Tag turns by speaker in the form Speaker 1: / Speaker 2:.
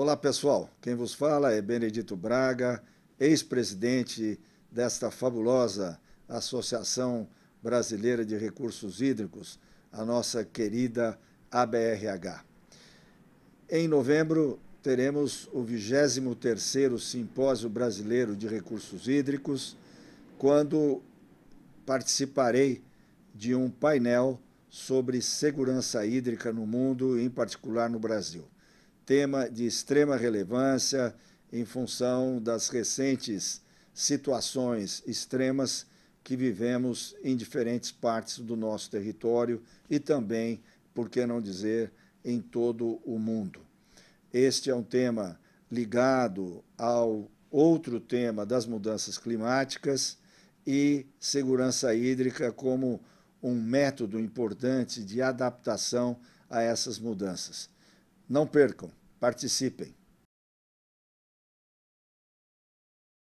Speaker 1: Olá pessoal, quem vos fala é Benedito Braga, ex-presidente desta fabulosa Associação Brasileira de Recursos Hídricos, a nossa querida ABRH. Em novembro teremos o 23º Simpósio Brasileiro de Recursos Hídricos, quando participarei de um painel sobre segurança hídrica no mundo, em particular no Brasil tema de extrema relevância em função das recentes situações extremas que vivemos em diferentes partes do nosso território e também, por que não dizer, em todo o mundo. Este é um tema ligado ao outro tema das mudanças climáticas e segurança hídrica como um método importante de adaptação a essas mudanças. Não percam! participem.